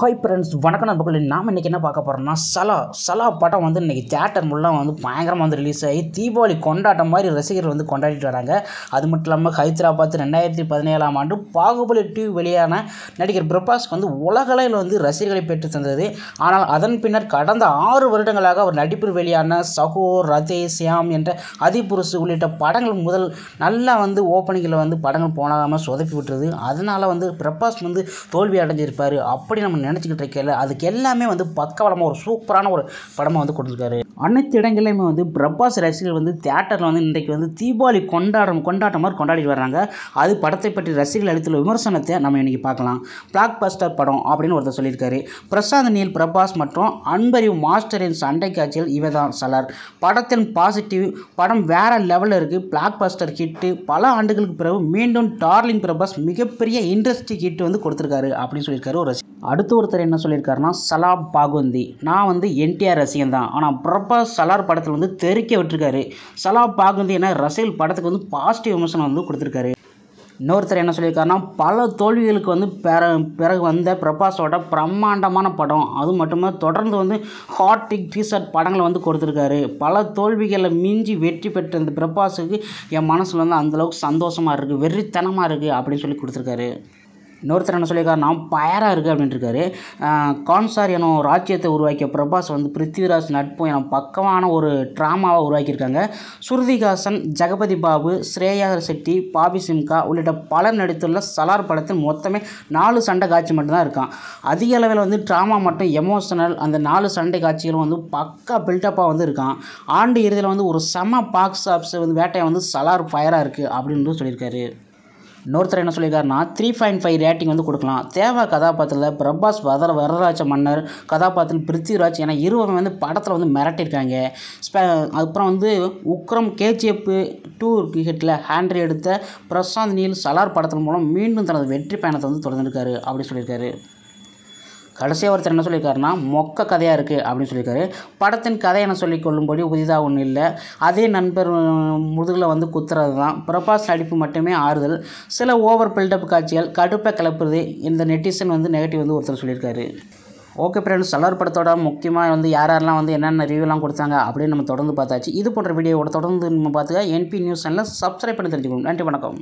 hi friends வணக்கம் நண்பர்களே நாம் இன்றைக்கி என்ன பார்க்க போகிறோம்னா சலா சலா படம் வந்து இன்றைக்கி தேட்டர் முல்லாம் வந்து பயங்கரமாக வந்து ரிலீஸ் ஆகி தீபாவளி கொண்டாட்டம் மாதிரி ரசிகர்கள் வந்து கொண்டாடிட்டு வராங்க அது மட்டும் இல்லாமல் ஹைதராபாத் ரெண்டாயிரத்தி பதினேழாம் ஆண்டு பாகுபலி டியூ வெளியான நடிகர் பிரபாஸ்க்கு வந்து உலகளவில் வந்து ரசிகர்களை பெற்று தந்தது ஆனால் அதன் பின்னர் கடந்த ஆறு வருடங்களாக அவர் நடிப்பில் வெளியான சகோ ரதே சியாம் என்ற அதிபுருசு உள்ளிட்ட படங்கள் முதல் நல்லா வந்து ஓப்பனிங்கில் வந்து படங்கள் போனாகாமல் சொதப்பி விட்டுருது அதனால் வந்து பிரபாஸ் வந்து தோல்வி அடைஞ்சிருப்பார் அப்படி நம்ம அப்படின்னு நினச்சிக்கிட்டு இருக்கல அதுக்கு எல்லாமே வந்து பக்கவளமாக ஒரு சூப்பரான ஒரு படமாக வந்து கொடுத்துருக்காரு அனைத்து இடங்களிலுமே வந்து பிரபாஸ் ரசிகர்கள் வந்து தேட்டரில் வந்து இன்றைக்கு வந்து தீபாவளி கொண்டாடும் கொண்டாட்டம் மாதிரி கொண்டாடிட்டு வர்றாங்க அது படத்தை பற்றி ரசிகர்கள் அளித்துள்ள விமர்சனத்தை நம்ம இன்றைக்கி பார்க்கலாம் பிளாக் பஸ்டர் படம் அப்படின்னு ஒருத்தர் சொல்லியிருக்காரு பிரசாந்த் நீல் பிரபாஸ் மற்றும் அன்பறிவு மாஸ்டரின் சண்டை காட்சிகள் இவை தான் சலார் படத்தின் பாசிட்டிவ் படம் வேறு லெவலில் இருக்குது பிளாக் பஸ்டர் ஹிட்டு பல ஆண்டுகளுக்கு பிறகு மீண்டும் டார்லிங் பிரபாஸ் மிகப்பெரிய இண்டஸ்ட்ரி ஹிட் வந்து கொடுத்துருக்காரு அப்படின்னு சொல்லியிருக்காரு ஒரு அடுத்து ஒருத்தர் என்ன சொல்லியிருக்காருன்னா சலாப் பாகுந்தி நான் வந்து என்டிஆர் ரசிகன் தான் ஆனால் பிரபாஸ் சலார் படத்தில் வந்து தெரிக்க விட்டுருக்காரு சலாப் பாகுந்தி என்ன ரசிகல் படத்துக்கு வந்து பாசிட்டிவ் விமர்சனம் வந்து கொடுத்துருக்காரு இன்னொருத்தர் என்ன சொல்லியிருக்காருன்னா பல தோல்விகளுக்கு வந்து பிற பிறகு வந்த பிரபாஸோட பிரம்மாண்டமான படம் அது மட்டுமே தொடர்ந்து வந்து ஹாட் டிக் படங்களை வந்து கொடுத்துருக்காரு பல தோல்விகளை மிஞ்சி வெற்றி பெற்ற இந்த பிரபாஸுக்கு என் மனசில் வந்து அந்தளவுக்கு சந்தோஷமாக இருக்குது வெறித்தனமாக இருக்குது அப்படின்னு சொல்லி கொடுத்துருக்காரு இன்னொருத்தர் என்ன சொல்லியிருக்காரு நான் பயராக இருக்குது இருக்காரு கான்சார் எனும் ராஜ்யத்தை உருவாக்கிய பிரபாஸ் வந்து பிருத்விராஜ் நட்பு என பக்கமான ஒரு ட்ராமாவை உருவாக்கியிருக்காங்க சுருதிகாசன் ஜெகபதி பாபு ஸ்ரேயா செட்டி பாபி சிம்கா உள்ளிட்ட பலர் நடித்துள்ள சலார் படத்தில் மொத்தமே நாலு சண்டை காட்சி மட்டும்தான் இருக்கான் அதிக அளவில் வந்து ட்ராமா மட்டும் எமோஷனல் அந்த நாலு சண்டை காட்சிகளும் வந்து பக்கா பில்டப்பாக வந்து இருக்கான் ஆண்டு இறுதியில் வந்து ஒரு செம பாக்ஸ் ஆஃபீஸ் வந்து வேட்டையை வந்து சலார் ஃபயராக இருக்குது அப்படின்னு சொல்லியிருக்காரு இன்னொருத்தர் என்ன சொல்லியிருக்காருன்னா த்ரீ பாயிண்ட் ஃபைவ் ரேட்டிங் வந்து கொடுக்கலாம் தேவா கதாபாத்திரத்தில் பிரபாஸ் வதர வரராஜ மன்னர் கதாபாத்திரம் பிருத்திவிராஜ் என இருவரும் வந்து படத்தில் வந்து மிரட்டியிருக்காங்க அப்புறம் வந்து உக்ரம் கேஜிஎஃப் டூ கிரிக்கெட்டில் ஹேண்ட்ரி எடுத்த பிரசாந்த் நீல் சலார் படத்தின் மூலம் மீண்டும் தனது வெற்றி பயணத்தை வந்து தொடர்ந்துருக்காரு அப்படி சொல்லியிருக்காரு கடைசியாக ஒருத்தர் என்ன சொல்லியிருக்காருன்னா மொக்க கதையாக இருக்குது அப்படின்னு சொல்லியிருக்காரு படத்தின் கதை என கொள்ளும்படி புதிதாக ஒன்றும் இல்லை அதே நண்பர் முதுகில் வந்து குத்துறது தான் பிரபாஸ் நடிப்பு மட்டுமே ஆறுதல் சில ஓவர் பில்டப் காட்சிகள் கடுப்பை கிளப்புறது இந்த நெட்டிசன் வந்து நெகட்டிவ் வந்து ஒருத்தர் சொல்லியிருக்காரு ஓகே ஃப்ரெண்ட்ஸ் சலர் படத்தோட முக்கியமாக வந்து யார் யாரெல்லாம் வந்து என்னென்ன ரிவ்யூலாம் கொடுத்தாங்க அப்படின்னு நம்ம தொடர்ந்து பார்த்தாச்சு இது போன்ற வீடியோவோட தொடர்ந்து நம்ம பார்த்துக்க என்பி நியூஸ் சேனலில் சப்ஸ்கிரைப் பண்ணி தெரிஞ்சுக்கணும் நன்றி வணக்கம்